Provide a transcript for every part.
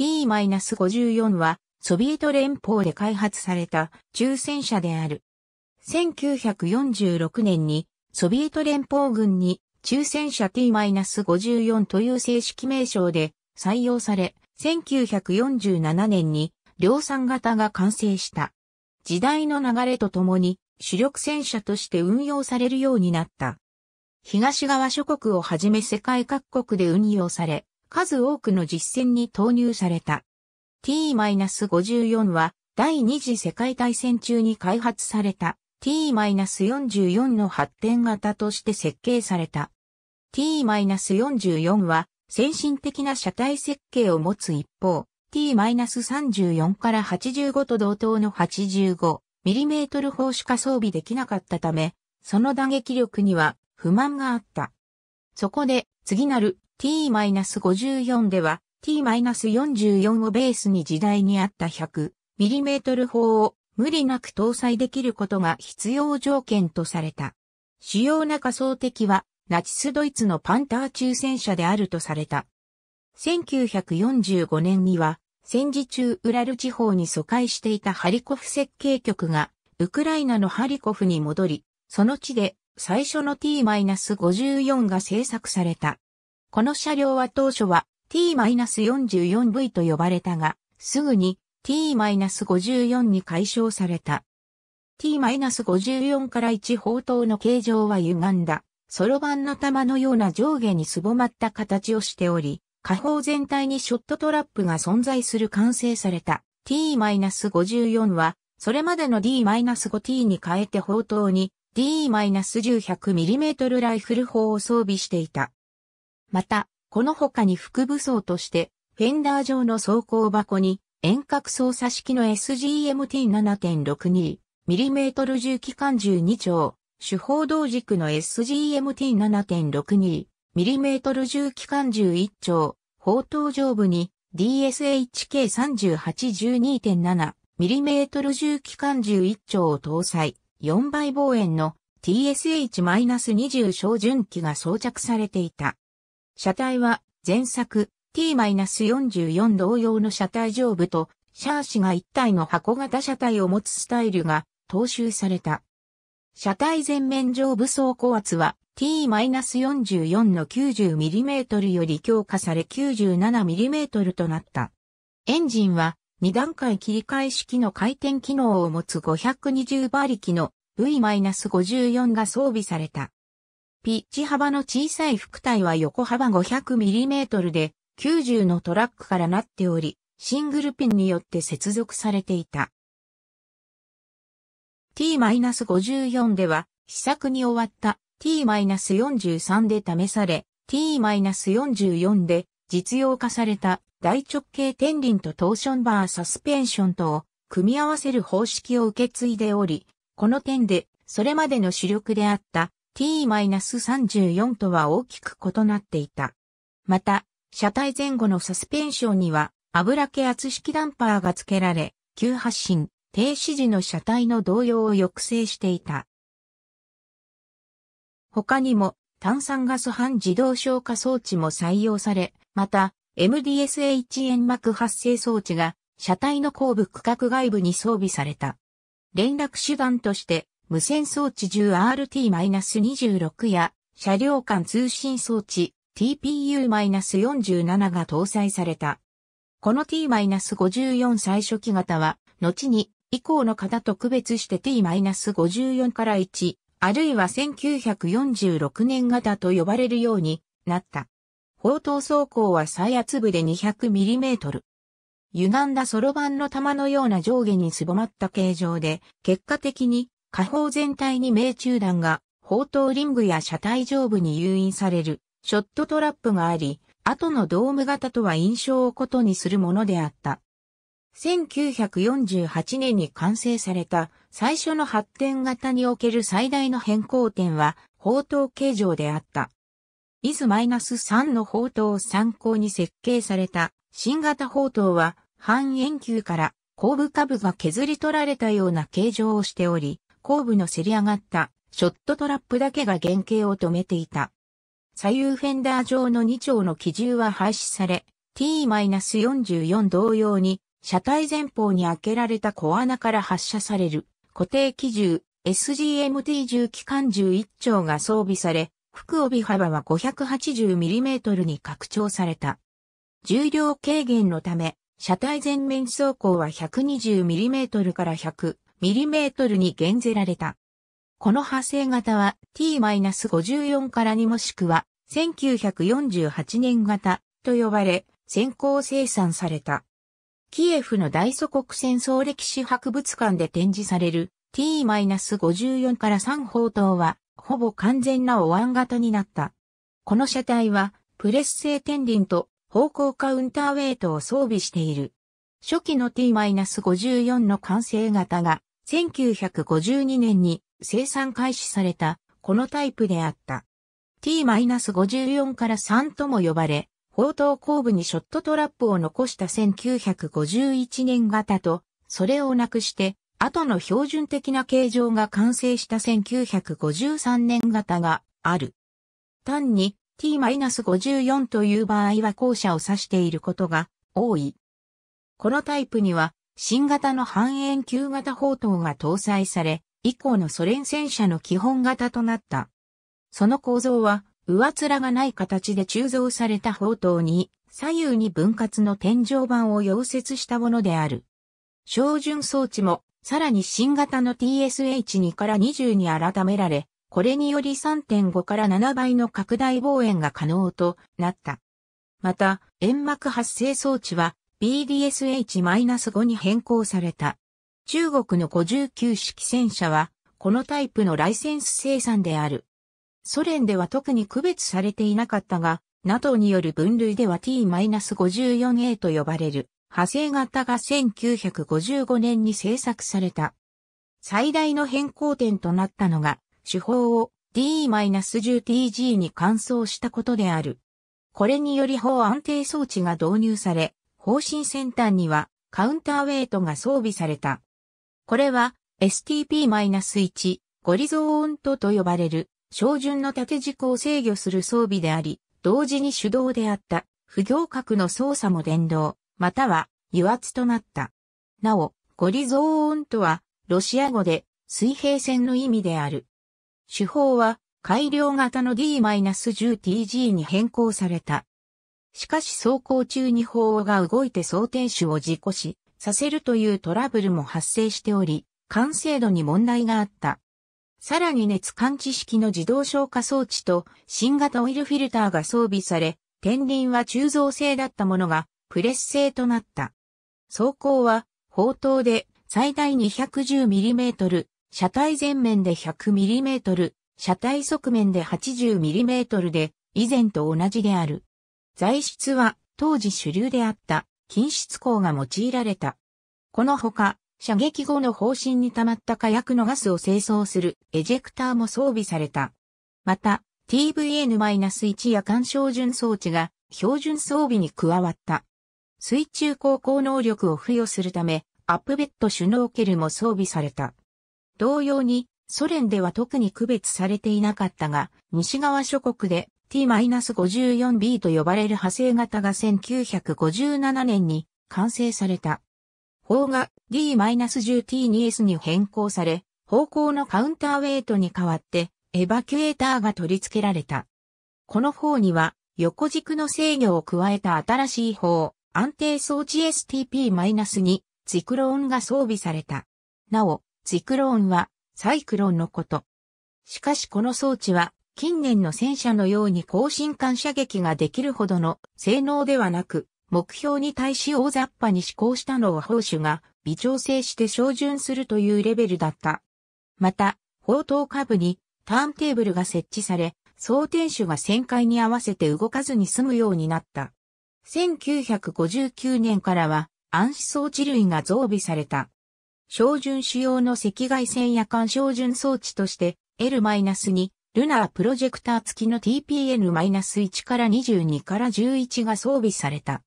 T-54 はソビエト連邦で開発された中戦車である。1946年にソビエト連邦軍に中戦車 T-54 という正式名称で採用され、1947年に量産型が完成した。時代の流れとともに主力戦車として運用されるようになった。東側諸国をはじめ世界各国で運用され、数多くの実戦に投入された。T-54 は第二次世界大戦中に開発された T-44 の発展型として設計された。T-44 は先進的な車体設計を持つ一方、T-34 から85と同等の 85mm 砲しか装備できなかったため、その打撃力には不満があった。そこで次なる t-54 では t-44 をベースに時代にあった 100mm 砲を無理なく搭載できることが必要条件とされた。主要な仮想敵はナチスドイツのパンター中戦車であるとされた。1945年には戦時中ウラル地方に疎開していたハリコフ設計局がウクライナのハリコフに戻り、その地で最初の t-54 が製作された。この車両は当初は T-44V と呼ばれたが、すぐに T-54 に解消された。T-54 から1砲塔の形状は歪んだ、そろばんの玉のような上下にすぼまった形をしており、下方全体にショットトラップが存在する完成された T-54 は、それまでの D-5T に変えて砲塔に D-10100mm ライフル砲を装備していた。また、この他に副武装として、フェンダー上の走行箱に遠隔操作式の SGMT7.62mm 重機関12丁、手法同軸の SGMT7.62mm 重機関11丁、砲塔上部に DSHK3812.7mm 重機関11丁を搭載、4倍望遠の TSH-20 照準機が装着されていた。車体は前作 T-44 同様の車体上部とシャーシが一体の箱型車体を持つスタイルが踏襲された。車体前面上部走行圧は T-44 の 90mm より強化され 97mm となった。エンジンは2段階切り替え式の回転機能を持つ520馬力の V-54 が装備された。ピッチ幅の小さい副体は横幅 500mm で90のトラックからなっており、シングルピンによって接続されていた。t-54 では、試作に終わった t-43 で試され、t-44 で実用化された大直径天輪とトーションバーサスペンションとを組み合わせる方式を受け継いでおり、この点でそれまでの主力であった T-34 とは大きく異なっていた。また、車体前後のサスペンションには油気圧式ダンパーが付けられ、急発進、停止時の車体の動揺を抑制していた。他にも炭酸ガス半自動消火装置も採用され、また MDSH 煙幕発生装置が車体の後部区画外部に装備された。連絡手段として無線装置 10RT-26 や車両間通信装置 TPU-47 が搭載された。この T-54 最初期型は、後に以降の型と区別して T-54 から1、あるいは1946年型と呼ばれるようになった。砲塔走行は最圧部で 200mm。歪んだソロ板の玉のような上下にすぼまった形状で、結果的に下方全体に命中弾が、砲塔リングや車体上部に誘引される、ショットトラップがあり、後のドーム型とは印象を異にするものであった。1948年に完成された最初の発展型における最大の変更点は、砲塔形状であった。イズ -3 の砲塔を参考に設計された新型砲塔は半円球から後部下部が削り取られたような形状をしており、後部のせり上がったショットトラップだけが原型を止めていた。左右フェンダー上の2丁の機銃は廃止され、T-44 同様に車体前方に開けられた小穴から発射される固定機銃 SGMT10 機関11丁が装備され、副帯幅は 580mm に拡張された。重量軽減のため、車体前面走行は 120mm から1 0 0ミリメートルに減ぜられた。この派生型は t-54 から2もしくは1948年型と呼ばれ先行生産された。キエフの大祖国戦争歴史博物館で展示される t-54 から3砲塔はほぼ完全なお椀型になった。この車体はプレス製天輪と方向カウンターウェイトを装備している。初期の t-54 の完成型が1952年に生産開始された、このタイプであった。T-54 から3とも呼ばれ、砲塔後部にショットトラップを残した1951年型と、それをなくして、後の標準的な形状が完成した1953年型がある。単に T-54 という場合は校舎を指していることが多い。このタイプには新型の半円球型砲塔が搭載され、以降のソ連戦車の基本型となった。その構造は、上面がない形で鋳造された砲塔に、左右に分割の天井板を溶接したものである。照準装置も、さらに新型の TSH2 から20に改められ、これにより3.5から7倍の拡大望遠が可能となった。また、煙幕発生装置は、BDSH-5 に変更された。中国の59式戦車は、このタイプのライセンス生産である。ソ連では特に区別されていなかったが、NATO による分類では T-54A と呼ばれる派生型が1955年に製作された。最大の変更点となったのが、手法を D-10TG に換装したことである。これにより法安定装置が導入され、方針先端にはカウンターウェイトが装備された。これは STP-1 ゴリゾーントと呼ばれる照準の縦軸を制御する装備であり、同時に手動であった不行角の操作も電動、または油圧となった。なお、ゴリゾーントはロシア語で水平線の意味である。手法は改良型の D-10TG に変更された。しかし走行中に砲が動いて想定手を事故死させるというトラブルも発生しており、完成度に問題があった。さらに熱感知式の自動消火装置と新型オイルフィルターが装備され、天輪は鋳造製だったものがプレス製となった。走行は砲塔で最大 210mm、車体前面で 100mm、車体側面で 80mm で以前と同じである。材質は当時主流であった均質鋼が用いられた。このほか、射撃後の方針に溜まった火薬のガスを清掃するエジェクターも装備された。また、TVN-1 や干渉準装置が標準装備に加わった。水中航行能力を付与するため、アップベッドシュノーケルも装備された。同様に、ソ連では特に区別されていなかったが、西側諸国で T-54B と呼ばれる派生型が1957年に完成された。砲が D-10T2S に変更され、方向のカウンターウェイトに代わってエバキュエーターが取り付けられた。この砲には横軸の制御を加えた新しい砲、安定装置 STP-2 ツクローンが装備された。なお、ツクローンはサイクロンのこと。しかしこの装置は近年の戦車のように高進艦射撃ができるほどの性能ではなく、目標に対し大雑把に施行したのを砲手が微調整して照準するというレベルだった。また、砲塔下部にターンテーブルが設置され、装填手が旋回に合わせて動かずに済むようになった。1959年からは暗視装置類が増備された。照準主要の赤外線夜間照準装置として L-2 ルナープロジェクター付きの TPN-1 から22から11が装備された。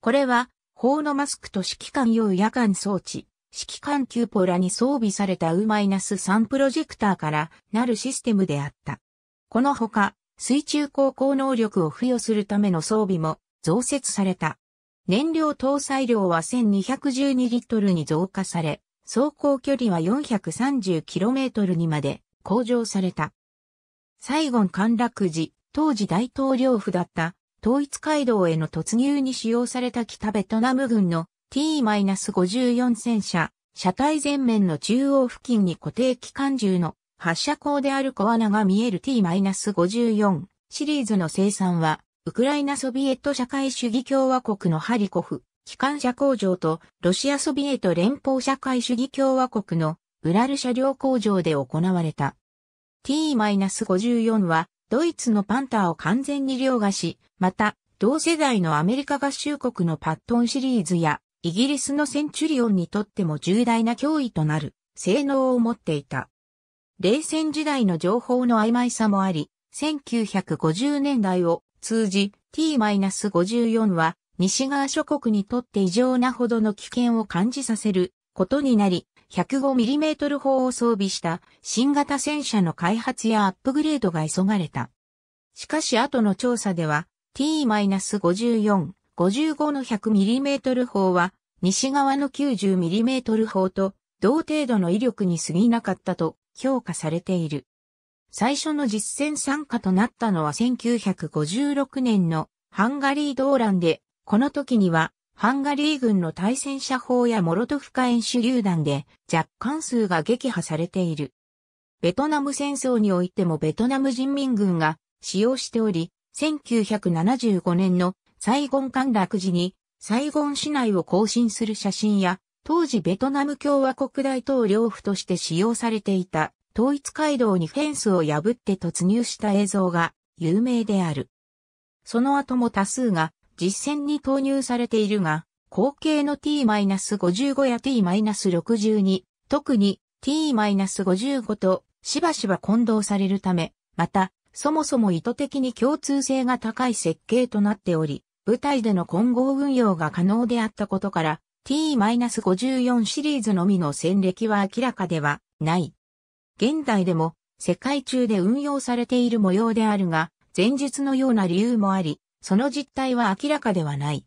これは、砲のマスクと指揮官用夜間装置、指揮官キューポラに装備された U-3 プロジェクターからなるシステムであった。このほか、水中航行能力を付与するための装備も増設された。燃料搭載量は1212リットルに増加され、走行距離は 430km にまで向上された。ゴン陥落時、当時大統領府だった統一街道への突入に使用された北ベトナム軍の T-54 戦車、車体前面の中央付近に固定機関銃の発射口である小穴が見える T-54 シリーズの生産は、ウクライナソビエト社会主義共和国のハリコフ、機関車工場とロシアソビエト連邦社会主義共和国のウラル車両工場で行われた。T-54 は、ドイツのパンターを完全に凌駕し、また、同世代のアメリカ合衆国のパットンシリーズや、イギリスのセンチュリオンにとっても重大な脅威となる、性能を持っていた。冷戦時代の情報の曖昧さもあり、1950年代を通じ T-54 は西側諸国にとって異常なほどの危険を感じさせることになり、105mm 砲を装備した新型戦車の開発やアップグレードが急がれた。しかし後の調査では T-54、55の 100mm 砲は西側の 90mm 砲と同程度の威力に過ぎなかったと評価されている。最初の実戦参加となったのは1956年のハンガリー動乱で、この時にはハンガリー軍の対戦車砲やモロトフカ演習榴弾で若干数が撃破されている。ベトナム戦争においてもベトナム人民軍が使用しており、1975年のサイゴン陥落時にサイゴン市内を更新する写真や、当時ベトナム共和国大統領府として使用されていた統一街道にフェンスを破って突入した映像が有名である。その後も多数が実戦に投入されているが、後継の t-55 や t-62、特に t-55 としばしば混同されるため、また、そもそも意図的に共通性が高い設計となっており、舞台での混合運用が可能であったことから、T-54 シリーズのみの戦歴は明らかではない。現代でも世界中で運用されている模様であるが、前述のような理由もあり、その実態は明らかではない。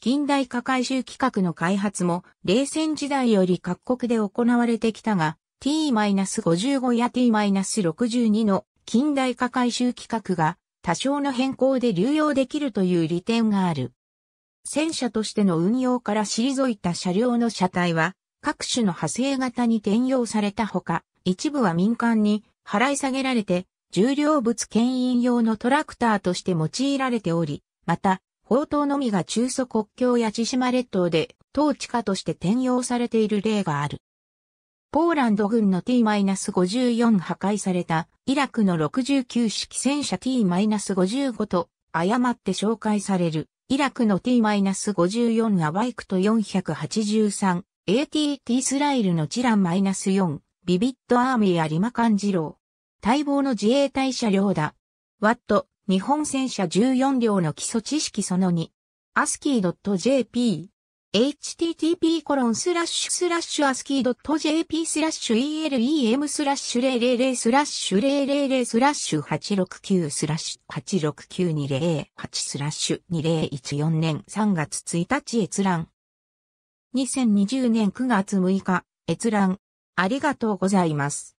近代化改修規格の開発も冷戦時代より各国で行われてきたが、t-55 や t-62 の近代化改修規格が多少の変更で流用できるという利点がある。戦車としての運用から退いた車両の車体は各種の派生型に転用されたほか、一部は民間に払い下げられて重量物牽引用のトラクターとして用いられており、また、砲塔のみが中祖国境や千島列島で統治下として転用されている例がある。ポーランド軍の T-54 破壊されたイラクの69式戦車 T-55 と誤って紹介されるイラクの T-54 アバイクと 483AT イスラエルのチラン -4 ビビットアーミーアリマカンジロー待望の自衛隊車両だ。ワット、日本戦車14両の基礎知識その2。ASCII.jp http コロンスラッシュスラッシュアスキードット JP スラッシュ ELEM スラッシュ000スラッシュ000スラッシュ869スラッシュ869208スラッシュ2014年3月1日閲覧2020年9月6日閲覧ありがとうございます。